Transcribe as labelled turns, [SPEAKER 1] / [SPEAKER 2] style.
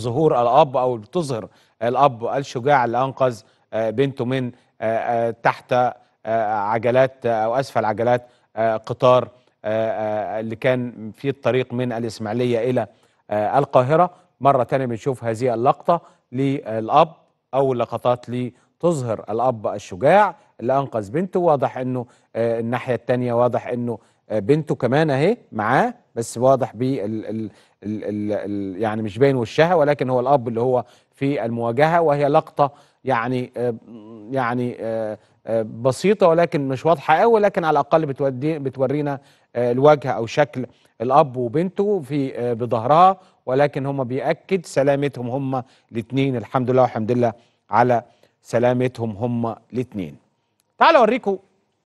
[SPEAKER 1] ظهور الاب او تظهر الاب الشجاع اللي انقذ آه، بنته من آه، آه، تحت عجلات او اسفل عجلات قطار اللي كان في الطريق من الاسماعيليه الى القاهره مره ثانيه بنشوف هذه اللقطه للاب اول لقطات لتظهر الاب الشجاع اللي انقذ بنته واضح انه الناحيه الثانيه واضح انه آه، بنته كمان اهي معاه بس واضح بي ال ال ال ال يعني مش باين وشها ولكن هو الاب اللي هو في المواجهه وهي لقطه يعني آه، يعني آه، بسيطه ولكن مش واضحه قوي لكن على الاقل بتودي بتورينا الوجه او شكل الاب وبنته في بظهرها ولكن هم بيأكد سلامتهم هم الاثنين الحمد لله والحمد لله على سلامتهم هم
[SPEAKER 2] الاثنين
[SPEAKER 3] تعالوا اوريكم